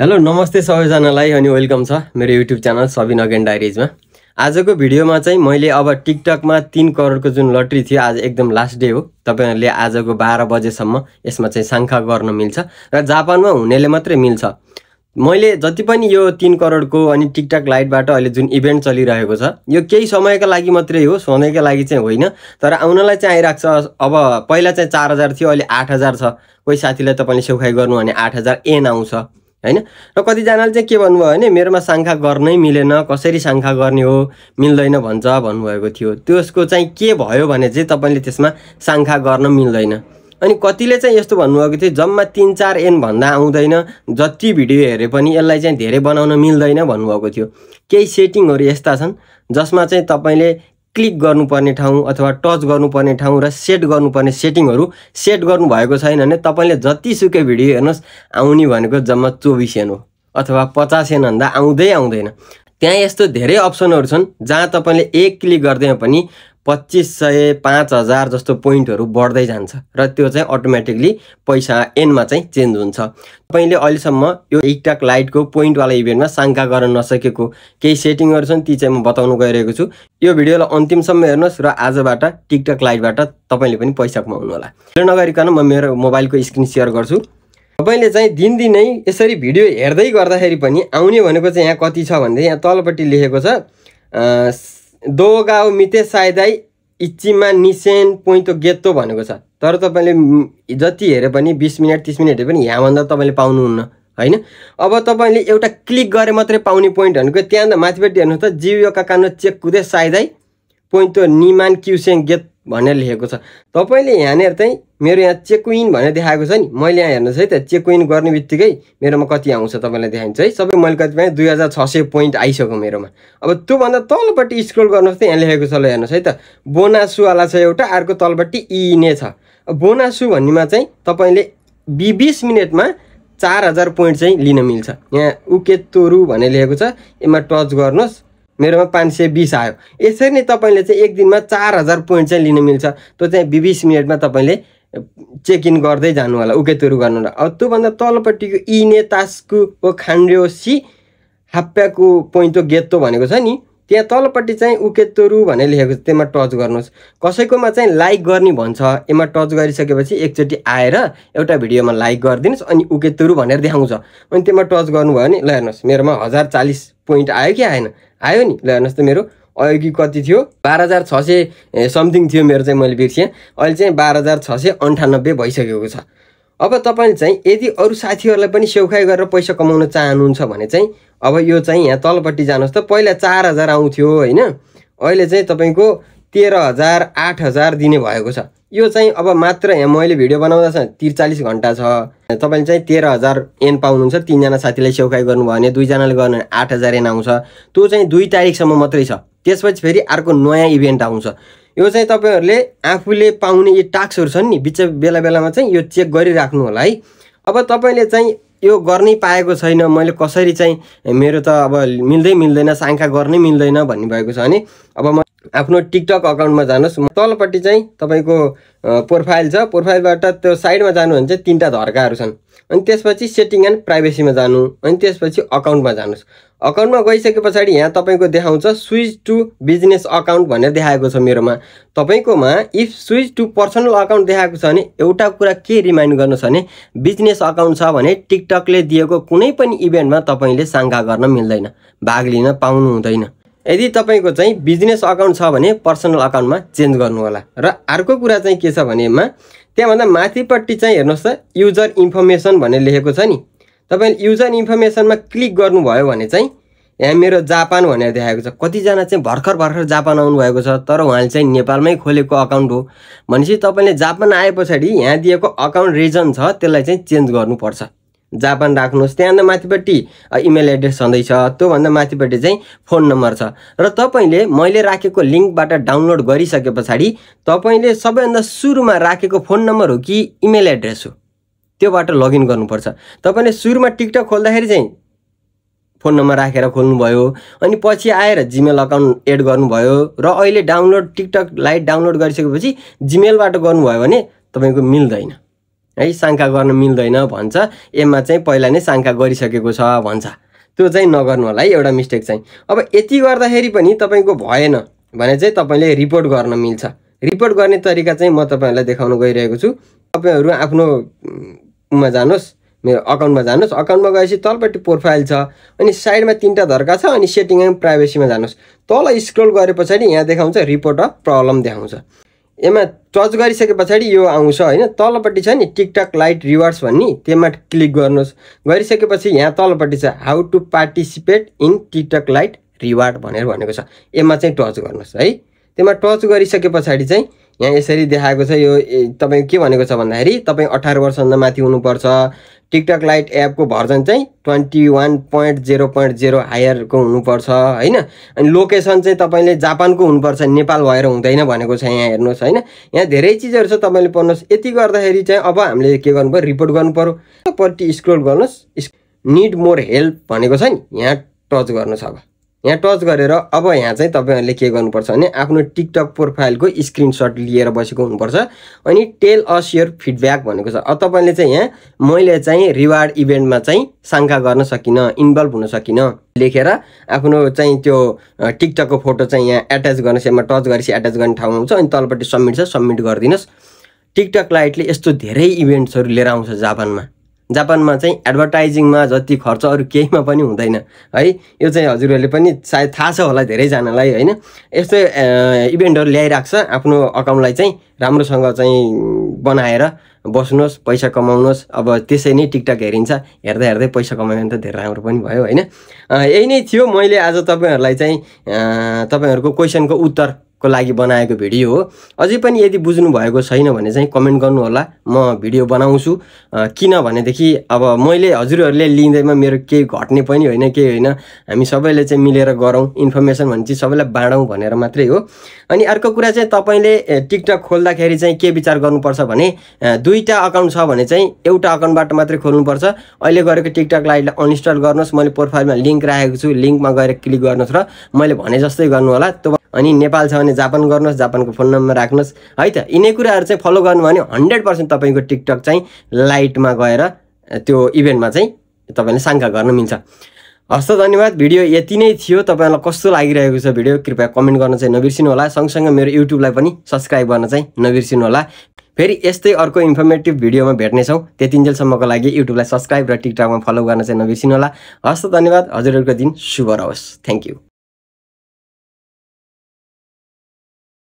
hello नमस्ते सबैजनालाई अनि वेलकम छ मेरो युट्युब च्यानल सबिन अगेन डायरिजमा आजको भिडियोमा चाहिँ मैले अब टिकटकमा तिन करोडको जुन लट्री थियो आज एकदम लास्ट डे हो तपाईँहरूले आजको बाह्र बजेसम्म यसमा चाहिँ साङ्खा गर्न मिल्छ र जापानमा हुनेले मात्रै मिल्छ मैले जति पनि यो तिन करोडको अनि टिकटक लाइटबाट अहिले जुन इभेन्ट चलिरहेको छ यो केही समयका लागि मात्रै हो सधैँका लागि चाहिँ होइन तर आउनलाई चाहिँ आइरहेको छ अब पहिला चाहिँ चार हजार थियो अहिले आठ हजार छ कोही साथीलाई तपाईँले सेउखाइ गर्नु भने आठ हजार एन आउँछ होइन र कतिजनाले चाहिँ के भन्नुभयो भने मेरोमा साङ्खा गर्नै मिलेन कसरी साङ्खा गर्ने हो मिल्दैन भन्छ भन्नुभएको थियो त्यसको चाहिँ के भयो भने चाहिँ तपाईँले त्यसमा शाङ्खा गर्न मिल्दैन अनि कतिले चाहिँ यस्तो भन्नुभएको थियो जम्मा तिन चार एन भन्दा आउँदैन जति भिडियो हेरे पनि यसलाई चाहिँ धेरै बनाउन मिल्दैन भन्नुभएको थियो केही सेटिङहरू यस्ता छन् जसमा चाहिँ तपाईँले क्लिक गर्नुपर्ने ठाउँ अथवा टच गर्नुपर्ने ठाउँ र सेट गर्नुपर्ने सेटिङहरू सेट गर्नुभएको छैन भने तपाईँले जतिसुकै भिडियो हेर्नुहोस् आउने भनेको जम्मा चौबिस एन हो अथवा पचास एनभन्दा आउँदै आउँदैन त्यहाँ यस्तो धेरै अप्सनहरू छन् जहाँ तपाईँले एक क्लिक गर्दैमा पनि पच्चिस सय पाँच हजार जस्तो पोइन्टहरू बढ्दै जान्छ र त्यो चाहिँ अटोमेटिकली पैसा एनमा चाहिँ चेन्ज हुन्छ तपाईँले अहिलेसम्म यो एकटाक लाइटको पोइन्टवाला इभेन्टमा शङ्का गर्न नसकेको केही सेटिङहरू छन् ती चाहिँ म बताउनु गइरहेको छु यो भिडियोलाई अन्तिमसम्म हेर्नुहोस् र आजबाट टिकटक लाइटबाट तपाईँले पनि पैसा कमाउनु होला त्यो नगरिकन म मेरो मोबाइलको स्क्रिन सेयर गर्छु तपाईँले चाहिँ दिनदिनै यसरी भिडियो हेर्दै गर्दाखेरि पनि आउने भनेको चाहिँ यहाँ कति छ भनेदेखि यहाँ तलपट्टि लेखेको छ दोगाउ मिते सायदै इच्चीमा निसेन पोइतो गेतो भनेको छ तर तपाईँले जति हेरे पनि बिस मिनट तिस मिनट हेरे पनि यहाँभन्दा तपाईँले पाउनुहुन्न होइन अब तपाईँले एउटा क्लिक गरेर मात्रै पाउने पोइन्ट भनेको त्यहाँ माथिपट्टि हेर्नुहोस् त जियोका कानो चेक कुदे सायदै पोइतो निमान क्युसेन गेत भनेर लेखेको छ तपाईँले यहाँनिर चाहिँ मेरो यहाँ चेक इन भनेर देखाएको छ नि मैले यहाँ हेर्नुहोस् है त चेक इन गर्ने बित्तिकै मेरोमा कति आउँछ तपाईँलाई देखाइन्छ है सबै मैले कति दुई हजार छ सय पोइन्ट आइसक्यो मेरोमा अब त्योभन्दा तलपट्टि स्क्रोल गर्नुहोस् त यहाँ लेखेको छ ल हेर्नुहोस् है त बोनासुवाला छ एउटा अर्को तलपट्टि इने छ बोनासु भन्नेमा चाहिँ तपाईँले बी बिस मिनटमा चार हजार पोइन्ट चाहिँ लिन मिल्छ यहाँ उकेतोरु भनेर लेखेको छ यसमा टच गर्नुहोस् मेरोमा पाँच सय बिस आयो यसरी नै तपाईँले चाहिँ एक दिनमा चार हजार पोइन्ट चाहिँ लिन मिल्छ त्यो चाहिँ बिस मिनटमा तपाईँले चेक इन गर्दै जानु होला उकेतुरु गर्नु होला अब त्योभन्दा तलपट्टिको इने तास्कुको खान्ड्यो सी हाप्याको पोइन्टो गेत्तो भनेको छ नि त्यहाँ तलपट्टि चाहिँ उकेतुरु भनेर लेखेको छ त्यसमा टच गर्नुहोस् कसैकोमा चाहिँ लाइक गर्ने भन्छ यसमा टच गरिसकेपछि एकचोटि आएर एउटा भिडियोमा लाइक गरिदिनुहोस् अनि उकेतुरु भनेर देखाउँछ अनि त्यसमा टच गर्नुभयो भने ल हेर्नुहोस् मेरोमा हजार चालिस पोइन्ट आयो कि आएन आयो नि ल हेर्नुहोस् त मेरो अघि कति थियो बाह्र हजार छ सय समथिङ थियो मेरो चाहिँ मैले बिर्सेँ अहिले चाहिँ बाह्र हजार छ सय अन्ठानब्बे भइसकेको छ अब तपाईँले चाहिँ यदि अरू साथीहरूलाई पनि सेउखाइ गरेर पैसा कमाउन चाहनुहुन्छ भने चाहिँ अब यो चाहिँ यहाँ तलपट्टि जानुहोस् त पहिला चार हजार आउँथ्यो होइन अहिले चाहिँ तपाईँको तेह्र हजार आठ हजार दिने भएको छ यो चाहिँ अब मात्र यहाँ मैले भिडियो बनाउँदा छ त्रिचालिस घन्टा छ तपाईँले चाहिँ तेह्र हजार एन पाउनुहुन्छ तिनजना साथीलाई सेउकाइ गर्नुभयो भने दुईजनाले गर्नु भने आठ हजार एन आउँछ त्यो चाहिँ दुई तारिकसम्म मात्रै छ त्यसपछि फेरि अर्को नयाँ इभेन्ट आउँछ यो चाहिँ तपाईँहरूले आफूले पाउने यी टास्कहरू छन् नि बिच बेला बेलामा चाहिँ यो चेक गरिराख्नु होला है अब तपाईँले चाहिँ यो गर्नै पाएको छैन मैले कसरी चाहिँ मेरो त अब मिल्दै मिल्दैन साङ्खा गर्नै मिल्दैन भन्ने भएको छ भने अब म आफ्नो टिकटक अकाउन्टमा जानुहोस् तलपट्टि चाहिँ तपाईँको प्रोफाइल छ प्रोफाइलबाट त्यो साइडमा जानुहुन्छ भने चाहिँ तिनवटा धर्काहरू छन् अनि त्यसपछि सेटिङ एन्ड प्राइभेसीमा जानु अनि त्यसपछि अकाउन्टमा जानुहोस् अकाउन्टमा गइसके पछाडि यहाँ तपाईँको देखाउँछ स्विच टु बिजनेस अकाउन्ट भनेर देखाएको छ मेरोमा तपाईँकोमा if switch to personal account देखाएको छ भने एउटा कुरा के रिमाइन्ड गर्नु छ भने बिजनेस अकाउन्ट छ भने टिकटकले दिएको कुनै पनि इभेन्टमा तपाईँले साङ्घा गर्न मिल्दैन भाग लिन पाउनु हुँदैन यदि तपाईँको चाहिँ बिजनेस अकाउन्ट छ भने पर्सनल अकाउन्टमा चेन्ज गर्नु होला र अर्को कुरा चाहिँ के छ भनेमा त्यहाँभन्दा माथिपट्टि चाहिँ हेर्नुहोस् त युजर इन्फर्मेसन भनेर लेखेको छ नि तपाईँले युजर इन्फर्मेसनमा क्लिक गर्नुभयो भने चाहिँ यहाँ मेरो जापान भनेर देखाएको छ कतिजना चाहिँ भर्खर भर्खर जापान आउनुभएको छ तर उहाँले चाहिँ नेपालमै खोलेको अकाउन्ट हो भनेपछि तपाईँले जापान आए पछाडि यहाँ दिएको अकाउन्ट रिजन छ त्यसलाई चाहिँ चेन्ज गर्नुपर्छ जापान राख्नुहोस् त्यहाँभन्दा माथिपट्टि इमेल एड्रेस छँदैछ त्योभन्दा माथिपट्टि चाहिँ फोन नम्बर छ र तपाईँले मैले राखेको लिङ्कबाट डाउनलोड गरिसके पछाडि तपाईँले सबैभन्दा सुरुमा राखेको फोन नम्बर हो कि इमेल एड्रेस हो त्योबाट लगइन गर्नुपर्छ तपाईँले सुरुमा टिकटक खोल्दाखेरि चाहिँ फोन नम्बर राखेर खोल्नुभयो अनि पछि आएर जिमेल अकाउन्ट एड गर्नुभयो र अहिले डाउनलोड टिकटक लाइट डाउनलोड गरिसकेपछि जिमेलबाट गर्नुभयो भने तपाईँको मिल्दैन है शङ्का गर्न मिल्दैन भन्छ एममा चाहिँ पहिला नै शङ्का गरिसकेको छ भन्छ त्यो चाहिँ नगर्नु होला है एउटा मिस्टेक चाहिँ अब यति गर्दाखेरि पनि तपाईँको भएन भने चाहिँ तपाईँले रिपोर्ट गर्न मिल्छ रिपोर्ट गर्ने तरिका चाहिँ म तपाईँहरूलाई देखाउन गइरहेको छु तपाईँहरू आफ्नो उमा जानुहोस् मेरो अकाउन्टमा जानुहोस् अकाउन्टमा गएपछि तलपट्टि प्रोफाइल छ अनि साइडमा तिनवटा धर्का छ अनि सेटिङ प्राइभेसीमा जानुहोस् तल स्क्रोल गरे पछाडि यहाँ देखाउँछ रिपोर्ट अफ प्रब्लम देखाउँछ यसमा टच गरिसके पछाडि यो आउँछ होइन तलपट्टि छ नि टिकटक लाइट रिवार्ड्स भन्ने त्यसमा क्लिक गर्नुहोस् गरिसकेपछि यहाँ तलपट्टि छ how to participate in TikTok Lite reward भनेर भनेको छ यसमा चाहिँ टच गर्नुहोस् है त्यसमा टच गरिसके पछाडि चाहिँ यहाँ यसरी देखाएको छ यो तपाईँ के भनेको छ भन्दाखेरि तपाईँ अठार वर्षभन्दा माथि हुनुपर्छ टिकटक लाइट एपको भर्जन चाहिँ twenty one point zero point zero हायरको हुनुपर्छ होइन अनि लोकेसन चाहिँ तपाईँले जापानको हुनुपर्छ नेपाल भएर हुँदैन भनेको छ यहाँ हेर्नुहोस् होइन यहाँ धेरै चिजहरू छ तपाईँले पढ्नुहोस् यति गर्दाखेरि चाहिँ अब हामीले के गर्नु पऱ्यो रिपोर्ट गर्नु पऱ्यो पट्टि स्क्रोल गर्नुहोस् निड मोर हेल्प भनेको छ नि यहाँ टच गर्नुहोस् अब यहाँ टच गरेर अब यहाँ चाहिँ तपाईँहरूले के गर्नुपर्छ भने आफ्नो टिकटक प्रोफाइलको स्क्रिनसट लिएर बसेको हुनुपर्छ अनि टेल अस यर फिडब्याक भनेको छ अब तपाईँले चाहिँ यहाँ मैले चाहिँ रिवार्ड इभेन्टमा चाहिँ शङ्का गर्न सकिनँ इन्भल्भ हुन सकिनँ लेखेर आफ्नो चाहिँ त्यो टिकटकको फोटो चाहिँ यहाँ एट्याच गर्न यसमा टच गरेपछि एट्याच गर्ने ठाउँ आउँछ अनि तलपट्टि सब्मिट छ सब्मिट गरिदिनुहोस् टिकटक लाइटले यस्तो धेरै इभेन्ट्सहरू लिएर आउँछ जापानमा जापानमा चाहिँ एडभर्टाइजिङमा जति खर्च अरू केहीमा पनि हुँदैन है यो चाहिँ हजुरहरूले पनि सायद थाहा छ होला धेरैजनालाई होइन यस्तो इभेन्टहरू ल्याइरहेको छ आफ्नो अकाउन्टलाई चाहिँ राम्रोसँग चाहिँ बनाएर बस्नुहोस् पैसा कमाउनुहोस् अब त्यसै नै टिकटक हेरिन्छ हेर्दा हेर्दै पैसा कमायो भने त धेरै राम्रो पनि भयो होइन यही नै थियो मैले आज तपाईँहरूलाई चाहिँ तपाईँहरूको क्वेसनको उत्तरको लागि बनाएको भिडियो हो अझै पनि यदि बुझ्नु भएको छैन भने चाहिँ कमेन्ट गर्नुहोला म भिडियो बनाउँछु किनभनेदेखि अब मैले हजुरहरूले लिँदैमा मेरो केही घट्ने पनि होइन केही होइन हामी सबैले चाहिँ मिलेर गरौँ इन्फर्मेसन भने चाहिँ सबैलाई बाँडौँ भनेर मात्रै हो अनि अर्को कुरा चाहिँ तपाईँले टिकटक खोल्दा खोल्दाखेरि चाहिँ के विचार गर्नुपर्छ भने दुईवटा अकाउन्ट छ भने चाहिँ एउटा अकाउन्टबाट मात्रै खोल्नुपर्छ अहिले गरेको टिकटक लाइटलाई अनइन्स्टल गर्नुहोस् मैले प्रोफाइलमा लिङ्क राखेको छु लिङ्कमा गएर क्लिक गर्नुहोस् र मैले भने जस्तै गर्नु होला त्यो अनि नेपाल छ भने जापान गर्नुहोस् जापानको फोन नम्बर राख्नुहोस् है त यिनै कुराहरू चाहिँ फलो गर्नु भने हन्ड्रेड पर्सेन्ट तपाईँको टिकटक चाहिँ लाइटमा गएर त्यो इभेन्टमा चाहिँ तपाईँले शङ्का गर्न मिल्छ हस्त धन्यवाद भिडियो यति नै थियो तपाईँलाई कस्तो लागिरहेको छ भिडियो कृपया कमेन्ट गर्न चाहिँ नबिर्सिनु होला सँगसँगै मेरो युट्युबलाई पनि सब्सक्राइब गर्न चाहिँ नबिर्सिनु होला फेरि यस्तै अर्को इन्फर्मेटिभ भिडियोमा भेट्नेछौँ त्यतिन्जेलसम्मको लागि युट्युबलाई सब्सक्राइब र टिकटकमा फलो गर्न चाहिँ नबिर्सिनु होला हस्त धन्यवाद हजुरहरूको दिन शुभ रहोस् थ्याङ्क यू